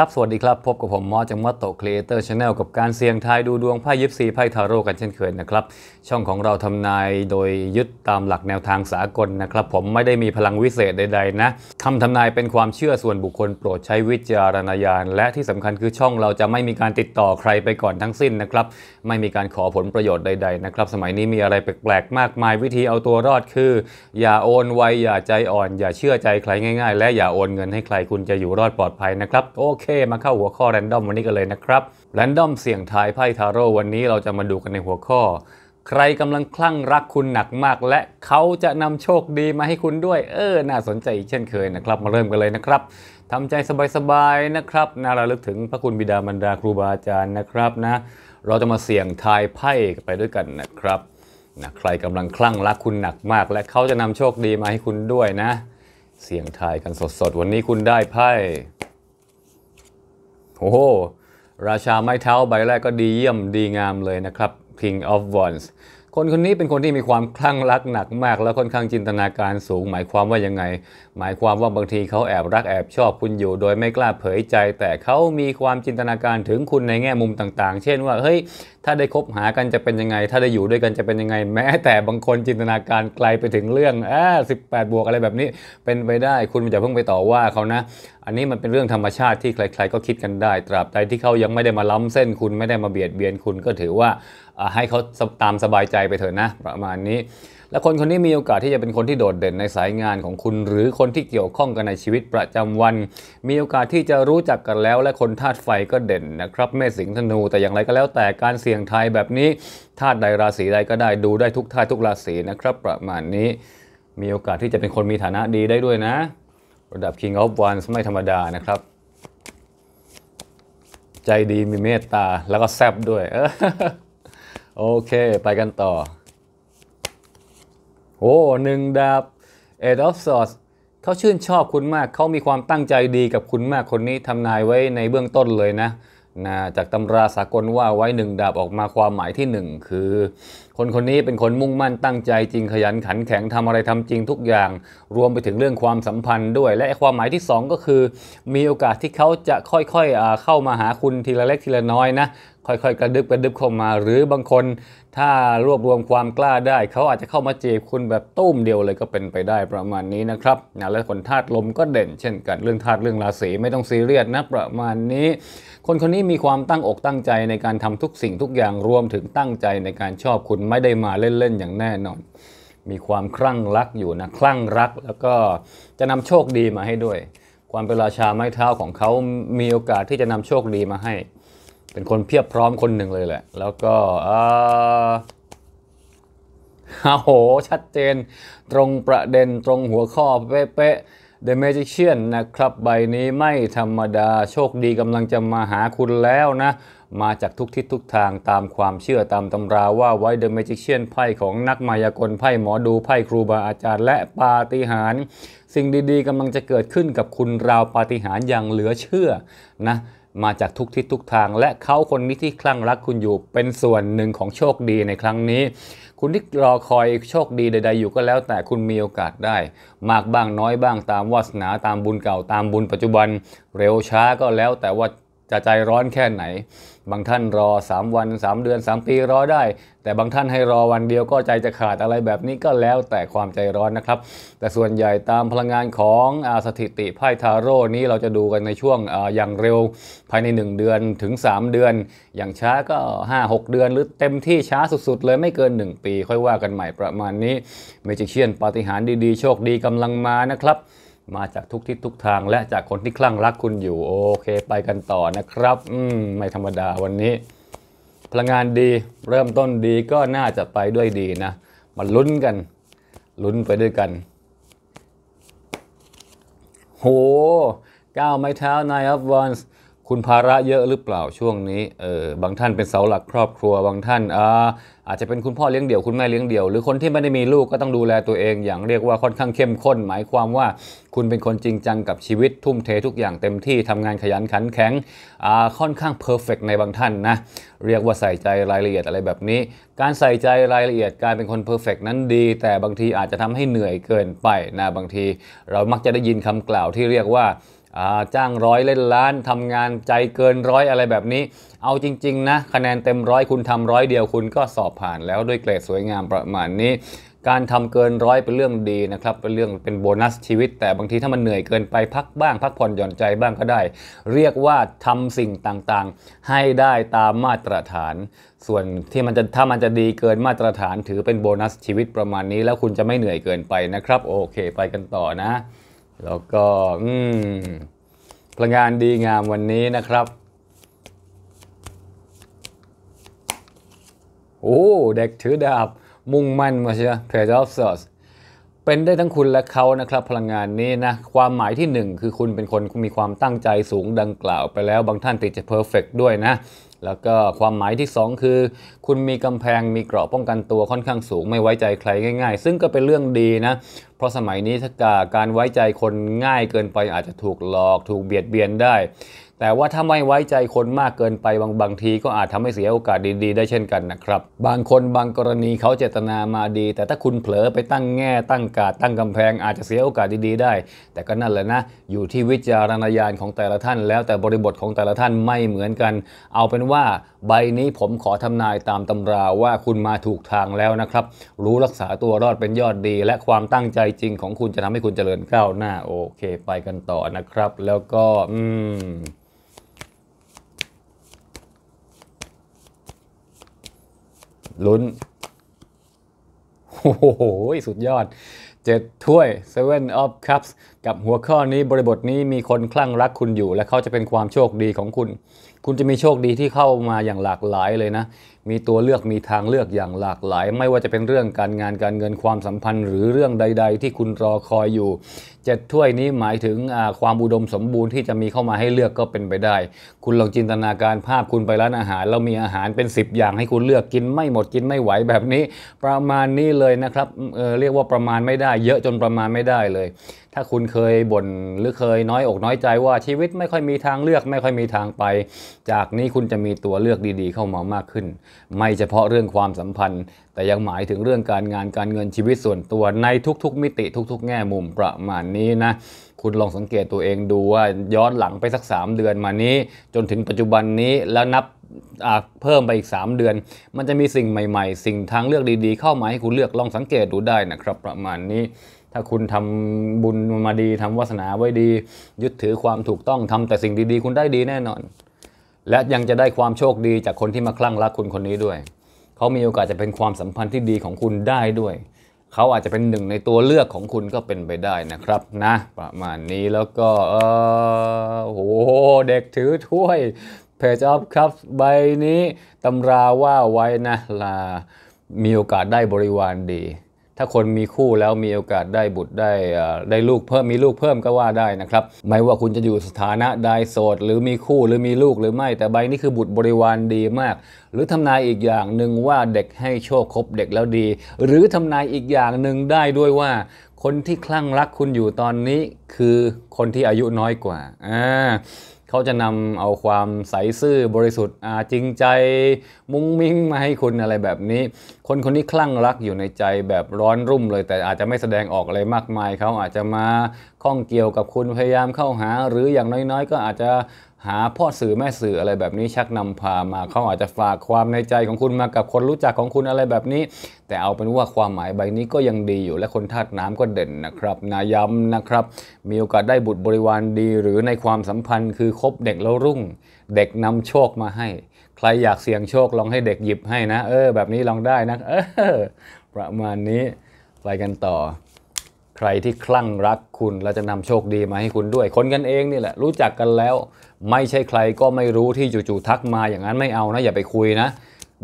ครับ สวัสดีครับ พบกับผมมอจากมัตโตครีเอเตอร์ชาแนลกับการเสี่ยงทายดูดวงไพ่ยิปซีไพ่ทาโร่กันเช่นเคยนะครับ ช่องของเราทำนายโดยยึดตามหลักแนวทางสากลนะครับ ผมไม่ได้มีพลังวิเศษใด ๆ นะคำทำนายเป็นความเชื่อส่วนบุคคลโปรดใช้วิจารณญาณ และที่สำคัญคือช่องเราจะไม่มีการติดต่อใครไปก่อนทั้งสิ้นนะครับไม่มีการขอผลประโยชน์ใดๆนะครับสมัยนี้มีอะไรแปลกๆมากมายวิธีเอาตัวรอดคือ อย่าโอนไวอย่าใจอ่อน อย่าเชื่อใจใครง่ายๆ และอย่าโอนเงินให้ใครคุณจะอยู่รอดปลอดภัยนะครับโอเคคมาเข้าหัวข้อแรนดอมวันนี้กันเลยนะครับ แรนดอมเสี่ยงทายไพ่ทาโร่วันนี้เราจะมาดูกันในหัวข้อ ใครกำลังคลั่งรักคุณหนักมากและเขาจะนำโชคดีมาให้คุณด้วย เออน่าสนใจเช่นเคยนะครับ มาเริ่มกันเลยนะครับทำใจสบายๆนะครับน่าระลึกถึงพระคุณบิดามารดาครูบาอาจารย์นะครับนะ เราจะมาเสี่ยงทายไพ่ไปด้วยกันนะครับนะใครกำลังคลั่งรักคุณหนักมาก และเขาจะนำโชคดีมาให้คุณด้วยนะ เสี่ยงทายกันสดๆวันนี้คุณได้ไพ่โอ้โหราชาไม้เท้าใบแรกก็ดีเยี่ยมดีงามเลยนะครับ King of Wands คนคนนี้เป็นคนที่มีความคลั่งรักหนักมาก และค่อนข้างจินตนาการสูง หมายความว่ายังไง หมายความว่าบางทีเขาแอบรักแอบชอบคุณอยู่โดยไม่กล้าเผยใจ แต่เขามีความจินตนาการถึงคุณในแง่มุมต่างๆ เช่นว่า เฮ้ยถ้าได้คบหากันจะเป็นยังไง ถ้าได้อยู่ด้วยกันจะเป็นยังไง แม้แต่บางคนจินตนาการไกลไปถึงเรื่องอ่สิบแปดบวกอะไรแบบนี้ เป็นไปได้ คุณจะ่เพิ่งไปต่อว่าเขานะ อันนี้มันเป็นเรื่องธรรมชาติที่ใครๆ ก็คิดกันได้ ตราบใดที่เขายังไม่ได้มาล้ำเส้นคุณไม่ได้มาเบียดเบียนคุณก็ถือว่าให้เขาตามสบายใจไปเถอะนะ ประมาณนี้ และคน คนนี้มีโอกาสที่จะเป็นคนที่โดดเด่นในสายงานของคุณ หรือคนที่เกี่ยวข้องกันในชีวิตประจำวัน มีโอกาสที่จะรู้จักกันแล้ว และคนธาตุไฟก็เด่นนะครับเมษสิงธนู แต่อย่างไรก็แล้วแต่การเสียี่ยงไทยแบบนี้ธาตุใดราศีใดก็ได้ดูได้ทุกธาตุทุกราศีนะครับ ประมาณนี้มีโอกาสที่จะเป็นคนมีฐานะดีได้ด้วยนะ ระดับ King of w a n d ไม่ธรรมดานะครับ ใจดีมีเมตตาแล้วก็แซบด้วยโอเคไปกันต่อโอ้หนึ่งดาบเอ็ดออฟซอสเขาชื่นชอบคุณมากเขามีความตั้งใจดีกับคุณมากคนนี้ทำนายไว้ในเบื้องต้นเลยนะนะจากตำราสากลว่าไว้หนึ่งดาบออกมาความหมายที่หนึ่งคือคน คนนี้เป็นคนมุ่งมั่นตั้งใจจริงขยันขันแข็งทำอะไรทำจริงทุกอย่าง รวมไปถึงเรื่องความสัมพันธ์ด้วย และความหมายที่2ก็คือ มีโอกาสที่เขาจะค่อยๆ เข้ามาหาคุณทีละเล็กทีละน้อยนะ ค่อยๆ กระดึบกระดึบเข้ามา หรือบางคนถ้ารวบรวมความกล้าได้ เขาอาจจะเข้ามาจีบคุณแบบตุ้มเดียวเลยก็เป็นไปได้ประมาณนี้นะครับนะและคนธาตุลมก็เด่น เช่นกัน เรื่องธาตุเรื่องราศีไม่ต้องซีเรียสนะประมาณนี้ คนคนนี้มีความตั้งอกตั้งใจในการทำทุกสิ่งทุกอย่างรวมถึงตั้งใจในการชอบคุณไม่ได้มาเล่นๆ อย่างแน่นอน มีความคลั่งรักอยู่นะคลั่งรักแล้วก็จะนำโชคดีมาให้ด้วย ความเป็นราชาไม้เท้าของเขา มีโอกาสที่จะนำโชคดีมาให้ เป็นคนเพียบพร้อมคนหนึ่งเลยแหละ แล้วก็ โอ้โห ชัดเจน ตรงประเด็นตรงหัวข้อ เป๊ะ The Magician นะ ครับใบนี้ไม่ธรรมดาโชคดีกำลังจะมาหาคุณแล้วนะมาจากทุกทิศทุกทางตามความเชื่อตามตำราว่าไว้เดอะเมจิเชียนไพ่ของนักมายากลไพ่หมอดูไพ่ครูบาอาจารย์ และปาฏิหาริย์สิ่งดีๆกำลังจะเกิดขึ้นกับคุณราวปาฏิหาริย์อย่างเหลือเชื่อนะมาจากทุกทิศทุกทางและเขาคนนี้ที่คลั่งรักคุณอยู่เป็นส่วนหนึ่งของโชคดีในครั้งนี้ คุณที่รอคอยโชคดีใด ๆ อยู่ก็แล้วแต่คุณมีโอกาสได้ มากบ้างน้อยบ้างตามวาสนาตามบุญเก่าตามบุญปัจจุบันเร็วช้าก็แล้วแต่ว่าจะใจร้อนแค่ไหน บางท่านรอ 3 วัน 3 เดือน 3 ปีรอได้ แต่บางท่านให้รอวันเดียวก็ใจจะขาดอะไรแบบนี้ก็แล้วแต่ความใจร้อนนะครับ แต่ส่วนใหญ่ตามพลังงานของอาสถิติไพ่ทาโร่นี้เราจะดูกันในช่วงออย่างเร็วภายใน 1 เดือนถึง 3 เดือน อย่างช้าก็ 5-6 เดือน หรือเต็มที่ช้าสุดๆเลยไม่เกิน 1 ปี ค่อยว่ากันใหม่ประมาณนี้เมจิเชียนปาฏิหาริย์ดีๆโชคดีกำลังมานะครับมาจากทุกทิศทุกทางและจากคนที่คลั่งรักคุณอยู่ โอเคไปกันต่อนะครับ อืม ไม่ธรรมดาวันนี้ พลังงานดีเริ่มต้นดีก็น่าจะไปด้วยดีนะ มาลุ้นกันลุ้นไปด้วยกัน โหก้าวไม้เท้านายอัฟวอนส์คุณภาระเยอะหรือเปล่าช่วงนี้เออบางท่านเป็นเสาหลักครอบครัวบางท่านอาอาจจะเป็นคุณพ่อเลี้ยงเดี่ยวคุณแม่เลี้ยงเดี่ยวหรือคนที่ไม่ได้มีลูกก็ต้องดูแลตัวเองอย่างเรียกว่าค่อนข้างเข้มข้นหมายความว่าคุณเป็นคนจริงจังกับชีวิตทุ่มเททุกอย่างเต็มที่ทำงานขยันขันแข็งค่อนข้างเพอร์เฟกในบางท่านนะเรียกว่าใส่ใจรายละเอียดอะไรแบบนี้ การใส่ใจรายละเอียดการเป็นคนเพอร์เฟกนั้นดี แต่บางทีอาจจะทำให้เหนื่อยเกินไปนะบางที เรามักจะได้ยินคำกล่าวที่เรียกว่าจ้างร้อยเล่นล้าน ทำงานใจเกินร้อยอะไรแบบนี้ เอาจริงๆนะคะแนนเต็มร้อยคุณทำร้อยเดียวคุณก็สอบผ่าน แล้วด้วยเกรดสวยงามประมาณนี้ การทำเกินร้อยเป็นเรื่องดีนะครับ เป็นเรื่องเป็นโบนัสชีวิต แต่บางทีถ้ามันเหนื่อยเกินไปพักบ้างพักผ่อนหย่อนใจบ้างก็ได้ เรียกว่าทำสิ่งต่างๆ ให้ได้ตามมาตรฐาน ส่วนที่มันจะถ้ามันจะดีเกินมาตรฐานถือเป็นโบนัสชีวิตประมาณนี้ แล้วคุณจะไม่เหนื่อยเกินไปนะครับ โอเค ไปกันต่อนะแล้วก็อืมพลังงานดีงามวันนี้นะครับ โอ้เด็กถือดาบ มุ่งมั่นมาเชียเพจออฟซอสเป็นได้ทั้งคุณและเขานะครับ พลังงานนี้นะ ความหมายที่ 1 คือคุณเป็นคนมีความตั้งใจสูงดังกล่าวไปแล้ว บางท่านติดจะเพอร์เฟกด้วยนะแล้วก็ความหมายที่ 2 คือ คุณมีกำแพงมีเกราะป้องกันตัวค่อนข้างสูงไม่ไว้ใจใครง่ายๆ ซึ่งก็เป็นเรื่องดีนะ เพราะสมัยนี้ถ้าการไว้ใจคนง่ายเกินไปอาจจะถูกหลอกถูกเบียดเบียนได้แต่ว่าถ้าไม่ไว้ใจคนมากเกินไป บางบางทีก็อาจทำให้เสียโอกาสดีๆ ได้เช่นกันนะครับ บางคนบางกรณีเขาเจตนามาดี แต่ถ้าคุณเผลอไปตั้งแง่ตั้งกาดตั้งกำแพงอาจจะเสียโอกาสดีๆ ได้ แต่ก็นั่นแหละนะ อยู่ที่วิจารณญาณของแต่ละท่าน แล้วแต่บริบทของแต่ละท่านไม่เหมือนกัน เอาเป็นว่าใบนี้ผมขอทำนายตามตำราว่าคุณมาถูกทางแล้วนะครับ รู้รักษาตัวรอดเป็นยอดดี และความตั้งใจจริงของคุณจะทำให้คุณเจริญก้าวหน้า โอเค ไปกันต่อนะครับ แล้วก็อืมลุ้นโอ้โห สุดยอด7ถ้วย 7 of Cups กับหัวข้อนี้บริบทนี้มีคนคลั่งรักคุณอยู่และเขาจะเป็นความโชคดีของคุณ คุณจะมีโชคดีที่เข้ามาอย่างหลากหลายเลยนะ มีตัวเลือกมีทางเลือกอย่างหลากหลาย ไม่ว่าจะเป็นเรื่องการงานการเงินความสัมพันธ์หรือเรื่องใด ๆ ที่คุณรอคอยอยู่เจ็ดถ้วยนี้หมายถึงความอุดมสมบูรณ์ที่จะมีเข้ามาให้เลือกก็เป็นไปได้ คุณลองจินตนาการภาพคุณไปร้านอาหารแล้วมีอาหารเป็น10อย่างให้คุณเลือกกินไม่หมดกินไม่ไหวแบบนี้ ประมาณนี้เลยนะครับเเรียกว่าประมาณไม่ได้ เยอะจนประมาณไม่ได้เลย ถ้าคุณเคยบน่นหรือเคยน้อยอกน้อยใจว่าชีวิตไม่ค่อยมีทางเลือกไม่ค่อยมีทางไป จากนี้คุณจะมีตัวเลือกดีๆเข้ามามากขึ้น ไม่เฉพาะเรื่องความสัมพันธ์ แต่ยังหมายถึงเรื่องการงานการเงินชีวิตส่วนตัวในทุกๆ มิติทุก ๆ แง่มุมประมาณนี้นะคุณลองสังเกตตัวเองดูว่าย้อนหลังไปสัก3เดือนมานี้ จนถึงปัจจุบันนี้แล้วนับเพิ่มไปอีก 3 เดือน มันจะมีสิ่งใหม่ๆ สิ่งทางเลือกดีๆเข้ามาให้คุณเลือกลองสังเกตดูได้นะครับ ประมาณนี้ถ้าคุณทำบุญมาดีทำวาสนาไว้ดี ยึดถือความถูกต้องทำแต่สิ่งดีๆ คุณได้ดีแน่นอน และยังจะได้ความโชคดีจากคนที่มาคลั่งรักคุณคนนี้ด้วย เขามีโอกาสจะเป็นความสัมพันธ์ที่ดีของคุณได้ด้วย เขาอาจจะเป็นหนึ่งในตัวเลือกของคุณก็เป็นไปได้นะครับนะ ประมาณนี้แล้วก็เออโห เด็กถือถ้วยเพจออฟครับใบนี้ตำราว่าไว้นะลามีโอกาสได้บริวารดีถ้าคนมีคู่แล้วมีโอกาสได้บุตรได้ได้ลูกเพิ่มมีลูกเพิ่มก็ว่าได้นะครับไม่ว่าคุณจะอยู่สถานะใดโสด หรือมีคู่หรือมีลูกหรือไม่ แต่ใบนี้คือบุตรบริวารดีมาก หรือทำนายอีกอย่างหนึ่งว่าเด็กให้โชคคบเด็กแล้วดี หรือทำนายอีกอย่างหนึ่งได้ด้วยว่า คนที่คลั่งรักคุณอยู่ตอนนี้คือคนที่อายุน้อยกว่าอ่าเขาจะนำเอาความใสซื่อบริสุทธิ์อาจริงใจมุ้งมิ้งมาให้คุณอะไรแบบนี้ คนคนนี้คลั่งรักอยู่ในใจแบบร้อนรุ่มเลย แต่อาจจะไม่แสดงออกอะไรมากมาย เขาอาจจะมาข้องเกี่ยวกับคุณพยายามเข้าหาหรืออย่างน้อยๆก็อาจจะหาพ่อสื่อแม่สื่ออะไรแบบนี้ชักนำพามา เขาอาจจะฝากความในใจของคุณมากับคนรู้จักของคุณอะไรแบบนี้ แต่เอาเป็นว่าความหมายใบนี้ก็ยังดีอยู่ และคนธาตุน้ำก็เด่นนะครับนาย้ำนะครับ มีโอกาสได้บุตรบริวารดีหรือในความสัมพันธ์คือคบเด็กแล้วรุ่ง เด็กนำโชคมาให้ ใครอยากเสี่ยงโชคลองให้เด็กหยิบให้นะ เออ แบบนี้ลองได้นะเออประมาณนี้ไปกันต่อ ใครที่คลั่งรักคุณเราจะนำโชคดีมาให้คุณด้วย คนกันเองนี่แหละรู้จักกันแล้วไม่ใช่ใครก็ไม่รู้ที่จู่ๆทักมาอย่างนั้นไม่เอานะอย่าไปคุยนะ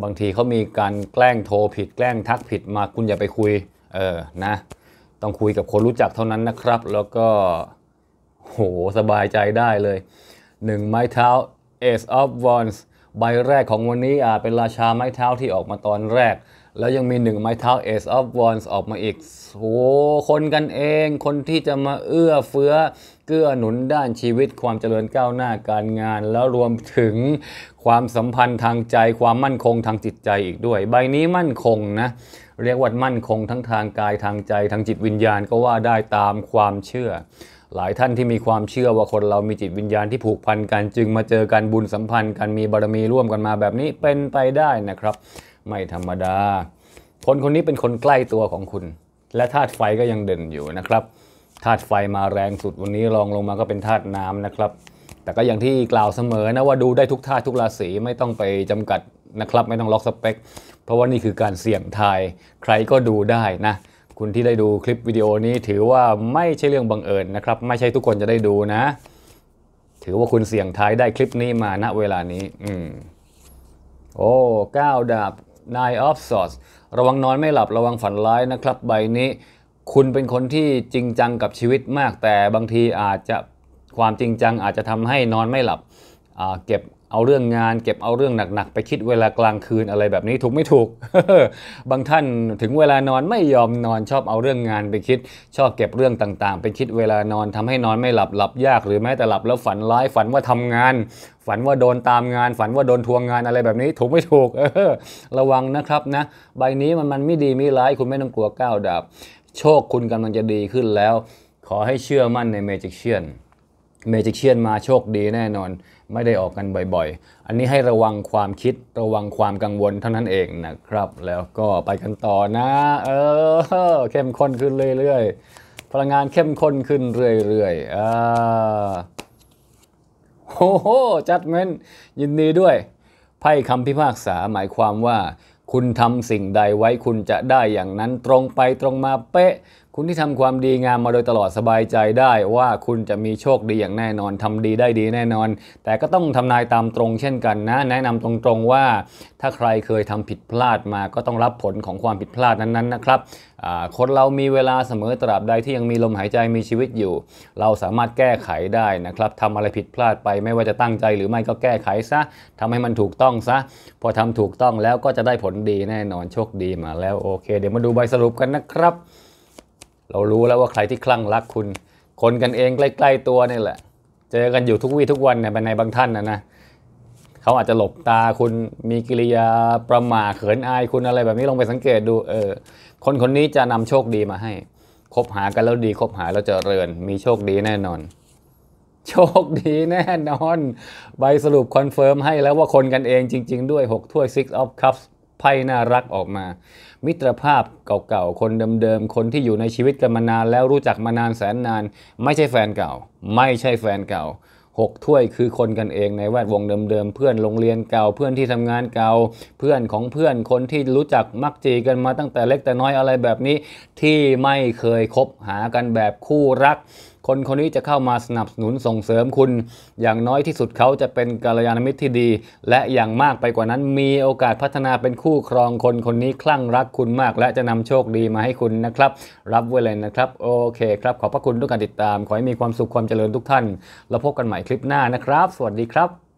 บางทีเขามีการแกล้งโทรผิดแกล้งทักผิดมาคุณอย่าไปคุย เออนะ ต้องคุยกับคนรู้จักเท่านั้นนะครับแล้วก็ โห สบายใจได้เลยหนึ่งไม้เท้า Ace of Wands ใบแรกของวันนี้อาจเป็นราชาไม้เท้าที่ออกมาตอนแรกแล้วยังมีหนึ่งไม้เท้า Ace of Wands ออกมาอีกโ้คนกันเอง คนที่จะมาเอื้อเฟื้อเกื้อหนุนด้านชีวิต ความเจริญก้าวหน้าการงาน แล้วรวมถึงความสัมพันธ์ทางใจความมั่นคงทางจิตใจอีกด้วย ใบนี้มั่นคงนะเรียกว่ามั่นคงทั้งทางกายทางใจทางจิตวิญญาณก็ว่าได้ตามความเชื่อ หลายท่านที่มีความเชื่อว่าคนเรามีจิตวิญญาณที่ผูกพันกันจึงมาเจอกันบุญสัมพันธ์ กันมีบารมีร่วมกันมาแบบนี้เป็นไปได้นะครับไม่ธรรมดา คนคนนี้เป็นคนใกล้ตัวของคุณ และธาตุไฟก็ยังเด่นอยู่นะครับ ธาตุไฟมาแรงสุดวันนี้รองลงมาก็เป็นธาตุน้ำนะครับ แต่ก็อย่างที่กล่าวเสมอนะว่าดูได้ทุกธาตุทุกราศีไม่ต้องไปจำกัดนะครับ ไม่ต้องล็อกสเปค เพราะว่านี่คือการเสี่ยงทายใครก็ดูได้นะ คุณที่ได้ดูคลิปวิดีโอนี้ ถือว่าไม่ใช่เรื่องบังเอิญนะครับ ไม่ใช่ทุกคนจะได้ดูนะ ถือว่าคุณเสี่ยงทายได้คลิปนี้มาณเวลานี้อืมโอ้เก้าดาบ Nine of Swords ระวังนอนไม่หลับระวังฝันร้ายนะครับใบนี้ คุณเป็นคนที่จริงจังกับชีวิตมาก แต่บางทีอาจจะความจริงจังอาจจะทำให้นอนไม่หลับเก็บเอาเรื่องงานเก็บเอาเรื่องหนักๆไปคิดเวลากลางคืนอะไรแบบนี้ถูกไม่ถูก บางท่านถึงเวลานอนไม่ยอมนอนชอบเอาเรื่องงานไปคิดชอบเก็บเรื่องต่างๆไปคิดเวลานอนทำให้นอนไม่หลับหลับยากหรือแม้แต่หลับแล้วฝันร้าย ฝันว่าทำงาน ฝันว่าโดนตามงาน ฝันว่าโดนทวงงานอะไรแบบนี้ ถูกไม่ถูกระวังนะครับนะ ใบนี้มันมันไม่ดีไม่ร้ายคุณไม่ต้องกลัวก้าวดาบโชคคุณกำลังจะดีขึ้นแล้ว ขอให้เชื่อมั่นในเมจิกเชียนเมจิกเชียนมาโชคดีแน่นอน ไม่ได้ออกกันบ่อยๆ อันนี้ให้ระวังความคิดระวังความกังวลเท่านั้นเองนะครับ แล้วก็ไปกันต่อนะเออเข้มข้นขึ้นเรื่อยๆพลังงานเข้มข้นขึ้นเรื่อยๆอ่าโอ้โหจัดเมนยินดีด้วยไพ่คำพิพากษาหมายความว่า คุณทำสิ่งใดไว้คุณจะได้อย่างนั้นตรงไปตรงมาเป๊ะคุณที่ทำความดีงามมาโดยตลอดสบายใจได้ว่าคุณจะมีโชคดีอย่างแน่นอนทำดีได้ดีแน่นอน แต่ก็ต้องทำนายตามตรงเช่นกันนะ แนะนำตรงๆว่า ถ้าใครเคยทำผิดพลาดมาก็ต้องรับผลของความผิดพลาดนั้นๆนะครับ คนเรามีเวลาเสมอตราบใดที่ยังมีลมหายใจมีชีวิตอยู่ เราสามารถแก้ไขได้นะครับทำอะไรผิดพลาดไปไม่ว่าจะตั้งใจหรือไม่ก็แก้ไขซะ ทำให้มันถูกต้องซะพอทำถูกต้องแล้วก็จะได้ผลดีแน่นอนโชคดีมาแล้วโอเคเดี๋ยวมาดูใบสรุปกันนะครับเรารู้แล้วว่าใครที่คลั่งรักคุณ คนกันเองใกล้ๆ ตัวนี่แหละ เจอกันอยู่ทุกวี่ทุกวันเนี่ยในบางท่านนะนะ เขาอาจจะหลบตาคุณมีกิริยาประมาเขินอายคุณอะไรแบบนี้ลองไปสังเกตดูเออคนคนนี้จะนำโชคดีมาให้คบหากันแล้วดีคบหาแล้วจริญมีโชคดีแน่นอน โชคดีแน่นอนใบสรุปคอนเฟิร์มให้แล้วว่าคนกันเองจริง ๆ ด้วย6ถ้วย Six of Cups ไพ่น่ารักออกมามิตรภาพเก่าๆ คนเดิมๆ คนที่อยู่ในชีวิตกันมานานแล้วรู้จักมานานแสนนาน ไม่ใช่แฟนเก่า ไม่ใช่แฟนเก่าหกถ้วยคือคนกันเองในแวดวงเดิมๆเพื่อนโรงเรียนเก่าเพื่อนที่ทำงานเก่า เพื่อนของเพื่อนคนที่รู้จักมักจีกันมาตั้งแต่เล็กแต่น้อยอะไรแบบนี้ ที่ไม่เคยคบหากันแบบคู่รักคนคนนี้จะเข้ามาสนับสนุนส่งเสริมคุณ อย่างน้อยที่สุดเขาจะเป็นกาลยานมิตรที่ดี และอย่างมากไปกว่านั้น มีโอกาสพัฒนาเป็นคู่ครองคนคนนี้คลั่งรักคุณมาก และจะนำโชคดีมาให้คุณนะครับรับไว้เลยนะครับ โอเค ครับขอบพระคุณทุกการติดตาม ขอให้มีความสุขความเจริญทุกท่าน แล้วพบกันใหม่คลิปหน้านะครับ สวัสดีครับ